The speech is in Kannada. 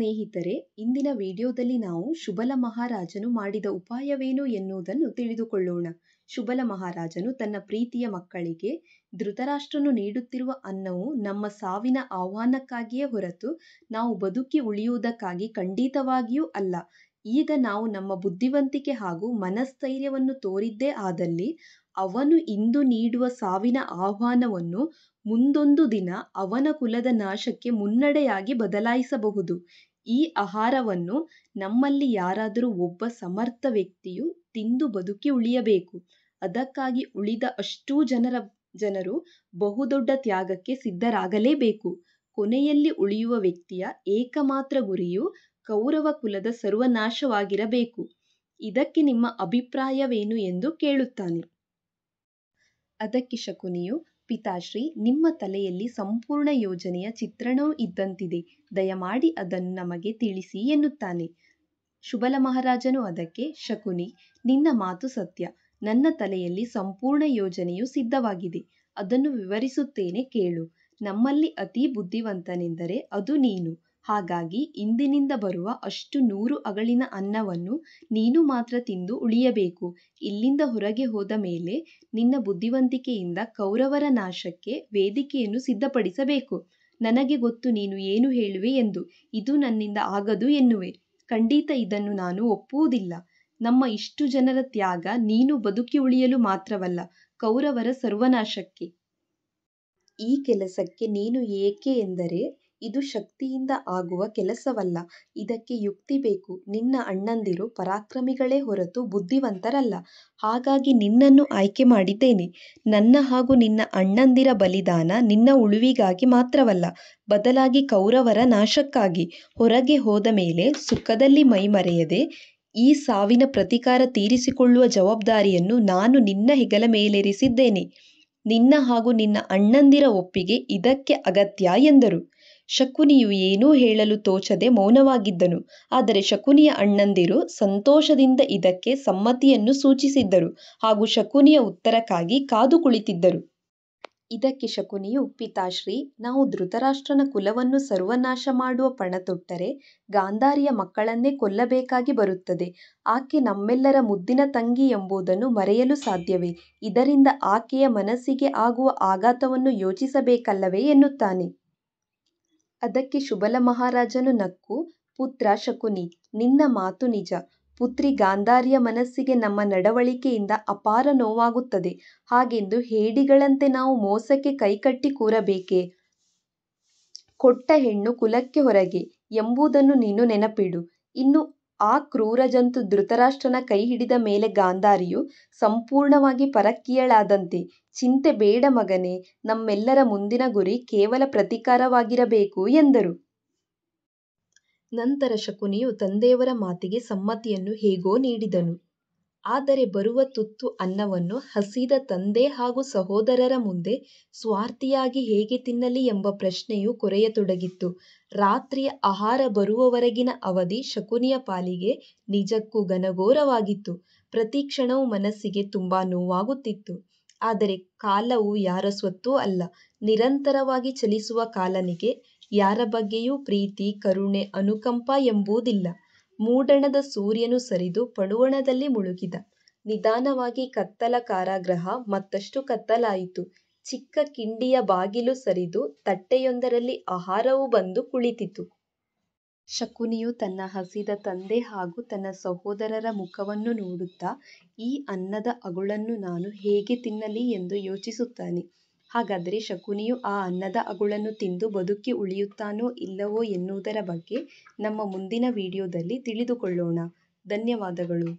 ಸ್ನೇಹಿತರೆ ಇಂದಿನ ವಿಡಿಯೋದಲ್ಲಿ ನಾವು ಶುಬಲ ಮಹಾರಾಜನು ಮಾಡಿದ ಉಪಾಯವೇನು ಎನ್ನುವುದನ್ನು ತಿಳಿದುಕೊಳ್ಳೋಣ ಶುಬಲ ಮಹಾರಾಜನು ತನ್ನ ಪ್ರೀತಿಯ ಮಕ್ಕಳಿಗೆ ಧೃತರಾಷ್ಟ್ರನು ನೀಡುತ್ತಿರುವ ಅನ್ನವು ನಮ್ಮ ಸಾವಿನ ಆಹ್ವಾನಕ್ಕಾಗಿಯೇ ಹೊರತು ನಾವು ಬದುಕಿ ಉಳಿಯುವುದಕ್ಕಾಗಿ ಖಂಡಿತವಾಗಿಯೂ ಅಲ್ಲ ಈಗ ನಾವು ನಮ್ಮ ಬುದ್ಧಿವಂತಿಕೆ ಹಾಗೂ ಮನಸ್ಥೈರ್ಯವನ್ನು ತೋರಿದ್ದೇ ಆದಲ್ಲಿ ಅವನು ಇಂದು ನೀಡುವ ಸಾವಿನ ಆಹ್ವಾನವನ್ನು ಮುಂದೊಂದು ದಿನ ಅವನ ಕುಲದ ನಾಶಕ್ಕೆ ಮುನ್ನಡೆಯಾಗಿ ಬದಲಾಯಿಸಬಹುದು ಈ ಆಹಾರವನ್ನು ನಮ್ಮಲ್ಲಿ ಯಾರಾದರೂ ಒಬ್ಬ ಸಮರ್ಥ ವ್ಯಕ್ತಿಯು ತಿಂದು ಬದುಕಿ ಉಳಿಯಬೇಕು ಅದಕ್ಕಾಗಿ ಉಳಿದ ಅಷ್ಟೂ ಜನರ ಜನರು ಬಹುದೊಡ್ಡ ತ್ಯಾಗಕ್ಕೆ ಸಿದ್ಧರಾಗಲೇಬೇಕು ಕೊನೆಯಲ್ಲಿ ಉಳಿಯುವ ವ್ಯಕ್ತಿಯ ಏಕಮಾತ್ರ ಗುರಿಯು ಕೌರವ ಕುಲದ ಸರ್ವನಾಶವಾಗಿರಬೇಕು ಇದಕ್ಕೆ ನಿಮ್ಮ ಅಭಿಪ್ರಾಯವೇನು ಎಂದು ಕೇಳುತ್ತಾನೆ ಅದಕ್ಕೆ ಶಕುನಿಯು ಪಿತಾಶ್ರೀ ನಿಮ್ಮ ತಲೆಯಲ್ಲಿ ಸಂಪೂರ್ಣ ಯೋಜನೆಯ ಚಿತ್ರಣವೂ ಇದ್ದಂತಿದೆ ದಯಮಾಡಿ ಅದನ್ನು ನಮಗೆ ತಿಳಿಸಿ ಎನ್ನುತ್ತಾನೆ ಶುಬಲ ಮಹಾರಾಜನು ಅದಕ್ಕೆ ಶಕುನಿ ನಿನ್ನ ಮಾತು ಸತ್ಯ ನನ್ನ ತಲೆಯಲ್ಲಿ ಸಂಪೂರ್ಣ ಯೋಜನೆಯು ಸಿದ್ಧವಾಗಿದೆ ಅದನ್ನು ವಿವರಿಸುತ್ತೇನೆ ಕೇಳು ನಮ್ಮಲ್ಲಿ ಅತಿ ಬುದ್ಧಿವಂತನೆಂದರೆ ಅದು ನೀನು ಹಾಗಾಗಿ ಇಂದಿನಿಂದ ಬರುವ ಅಷ್ಟು ನೂರು ಅಗಳಿನ ಅನ್ನವನ್ನು ನೀನು ಮಾತ್ರ ತಿಂದು ಉಳಿಯಬೇಕು ಇಲ್ಲಿಂದ ಹೊರಗೆ ಹೋದ ಮೇಲೆ ನಿನ್ನ ಬುದ್ಧಿವಂತಿಕೆಯಿಂದ ಕೌರವರ ನಾಶಕ್ಕೆ ವೇದಿಕೆಯನ್ನು ಸಿದ್ಧಪಡಿಸಬೇಕು ನನಗೆ ಗೊತ್ತು ನೀನು ಏನು ಹೇಳುವೆ ಎಂದು ಇದು ನನ್ನಿಂದ ಆಗದು ಎನ್ನುವೆ ಖಂಡಿತ ಇದನ್ನು ನಾನು ಒಪ್ಪುವುದಿಲ್ಲ ನಮ್ಮ ಇಷ್ಟು ಜನರ ತ್ಯಾಗ ನೀನು ಬದುಕಿ ಉಳಿಯಲು ಮಾತ್ರವಲ್ಲ ಕೌರವರ ಸರ್ವನಾಶಕ್ಕೆ ಈ ಕೆಲಸಕ್ಕೆ ನೀನು ಏಕೆ ಎಂದರೆ ಇದು ಶಕ್ತಿಯಿಂದ ಆಗುವ ಕೆಲಸವಲ್ಲ ಇದಕ್ಕೆ ಯುಕ್ತಿ ಬೇಕು ನಿನ್ನ ಅಣ್ಣಂದಿರು ಪರಾಕ್ರಮಿಗಳೇ ಹೊರತು ಬುದ್ಧಿವಂತರಲ್ಲ ಹಾಗಾಗಿ ನಿನ್ನನ್ನು ಆಯ್ಕೆ ಮಾಡಿದ್ದೇನೆ ನನ್ನ ಹಾಗೂ ನಿನ್ನ ಅಣ್ಣಂದಿರ ಬಲಿದಾನ ನಿನ್ನ ಉಳಿವಿಗಾಗಿ ಮಾತ್ರವಲ್ಲ ಬದಲಾಗಿ ಕೌರವರ ನಾಶಕ್ಕಾಗಿ ಹೊರಗೆ ಹೋದ ಮೇಲೆ ಸುಖದಲ್ಲಿ ಮೈಮರೆಯದೆ ಈ ಸಾವಿನ ಪ್ರತಿಕಾರ ತೀರಿಸಿಕೊಳ್ಳುವ ಜವಾಬ್ದಾರಿಯನ್ನು ನಾನು ನಿನ್ನ ಹೆಗಲ ಮೇಲೇರಿಸಿದ್ದೇನೆ ನಿನ್ನ ಹಾಗೂ ನಿನ್ನ ಅಣ್ಣಂದಿರ ಒಪ್ಪಿಗೆ ಇದಕ್ಕೆ ಅಗತ್ಯ ಎಂದರು ಶಕುನಿಯು ಏನೂ ಹೇಳಲು ತೋಚದೆ ಮೌನವಾಗಿದ್ದನು. ಆದರೆ ಶಕುನಿಯ ಅಣ್ಣಂದಿರು ಸಂತೋಷದಿಂದ ಇದಕ್ಕೆ ಸಮ್ಮತಿಯನ್ನು ಸೂಚಿಸಿದ್ದರು ಹಾಗೂ ಶಕುನಿಯ ಉತ್ತರಕ್ಕಾಗಿ ಕಾದು ಕುಳಿತಿದ್ದರು. ಇದಕ್ಕೆ ಶಕುನಿಯು, ಪಿತಾಶ್ರೀ, ನಾವು ಧೃತರಾಷ್ಟ್ರನ ಕುಲವನ್ನು ಸರ್ವನಾಶ ಮಾಡುವ ಪಣ ತೊಟ್ಟರೆ ಗಾಂಧಾರಿಯ ಮಕ್ಕಳನ್ನೇ ಕೊಲ್ಲಬೇಕಾಗಿ ಬರುತ್ತದೆ. ಆಕೆ ನಮ್ಮೆಲ್ಲರ ಮುದ್ದಿನ ತಂಗಿ ಎಂಬುದನ್ನು ಮರೆಯಲು ಸಾಧ್ಯವೇ? ಇದರಿಂದ ಆಕೆಯ ಮನಸ್ಸಿಗೆ ಆಗುವ ಆಘಾತವನ್ನು ಯೋಚಿಸಬೇಕಲ್ಲವೇ ಎನ್ನುತ್ತಾನೆ. ಅದಕ್ಕೆ ಮಹಾರಾಜನು ನಕ್ಕು ಪುತ್ರ ಶಕುನಿ ನಿನ್ನ ಮಾತು ನಿಜ ಪುತ್ರಿ ಗಾಂಧಾರಿಯ ಮನಸ್ಸಿಗೆ ನಮ್ಮ ನಡವಳಿಕೆಯಿಂದ ಅಪಾರ ನೋವಾಗುತ್ತದೆ ಹಾಗೆಂದು ಹೇಡಿಗಳಂತೆ ನಾವು ಮೋಸಕ್ಕೆ ಕೈಕಟ್ಟಿ ಕೂರಬೇಕೆ ಕೊಟ್ಟ ಹೆಣ್ಣು ಕುಲಕ್ಕೆ ಹೊರಗೆ ಎಂಬುದನ್ನು ನೀನು ನೆನಪಿಡು ಇನ್ನು ಆ ಕ್ರೂರ ಜಂತು ಧೃತರಾಷ್ಟ್ರನ ಕೈಹಿಡಿದ ಮೇಲೆ ಗಾಂಧಾರಿಯು ಸಂಪೂರ್ಣವಾಗಿ ಪರಕೀಯಳಾದಂತೆ ಚಿಂತೆ ಬೇಡ ಮಗನೇ, ನಮ್ಮೆಲ್ಲರ ಮುಂದಿನ ಗುರಿ ಕೇವಲ ಪ್ರತೀಕಾರವಾಗಿರಬೇಕು ಎಂದರು. ನಂತರ ಶಕುನಿಯು ತಂದೆಯವರ ಮಾತಿಗೆ ಸಮ್ಮತಿಯನ್ನು ಹೇಗೋ ನೀಡಿದನು. ಆದರೆ ಬರುವ ತುತ್ತು ಅನ್ನವನ್ನು ಹಸಿದ ತಂದೆ ಹಾಗೂ ಸಹೋದರರ ಮುಂದೆ ಸ್ವಾರ್ಥಿಯಾಗಿ ಹೇಗೆ ತಿನ್ನಲಿ ಎಂಬ ಪ್ರಶ್ನೆಯು ಕೊರೆಯತೊಡಗಿತ್ತು. ರಾತ್ರಿಯ ಆಹಾರ ಬರುವವರೆಗಿನ ಅವಧಿ ಶಕುನಿಯ ಪಾಲಿಗೆ ನಿಜಕ್ಕೂ ಘನಘೋರವಾಗಿತ್ತು. ಪ್ರತಿ ಮನಸ್ಸಿಗೆ ತುಂಬಾ ನೋವಾಗುತ್ತಿತ್ತು. ಆದರೆ ಕಾಲವು ಯಾರ ಸ್ವತ್ತೂ ಅಲ್ಲ. ನಿರಂತರವಾಗಿ ಚಲಿಸುವ ಕಾಲನಿಗೆ ಯಾರ ಬಗ್ಗೆಯೂ ಪ್ರೀತಿ, ಕರುಣೆ, ಅನುಕಂಪ ಎಂಬುದಿಲ್ಲ. ಮೂಡಣದ ಸೂರ್ಯನು ಸರಿದು ಪಡುವಣದಲ್ಲಿ ಮುಳುಗಿದ. ನಿಧಾನವಾಗಿ ಕತ್ತಲ ಕಾರಾಗೃಹ ಮತ್ತಷ್ಟು ಕತ್ತಲಾಯಿತು. ಚಿಕ್ಕ ಕಿಂಡಿಯ ಬಾಗಿಲು ಸರಿದು ತಟ್ಟೆಯೊಂದರಲ್ಲಿ ಆಹಾರವು ಬಂದು ಕುಳಿತಿತು. ಶಕುನಿಯು ತನ್ನ ಹಸಿದ ತಂದೆ ಹಾಗೂ ತನ್ನ ಸಹೋದರರ ಮುಖವನ್ನು ನೋಡುತ್ತಾ, ಈ ಅನ್ನದ ಅಗುಳನ್ನು ನಾನು ಹೇಗೆ ತಿನ್ನಲಿ ಎಂದು ಯೋಚಿಸುತ್ತಾನೆ. ಹಾಗಾದರೆ ಶಕುನಿಯು ಆ ಅನ್ನದ ಅಗುಳನ್ನು ತಿಂದು ಬದುಕಿ ಉಳಿಯುತ್ತಾನೋ ಇಲ್ಲವೋ ಎನ್ನುವುದರ ಬಗ್ಗೆ ನಮ್ಮ ಮುಂದಿನ ವಿಡಿಯೋದಲ್ಲಿ ತಿಳಿದುಕೊಳ್ಳೋಣ ಧನ್ಯವಾದಗಳು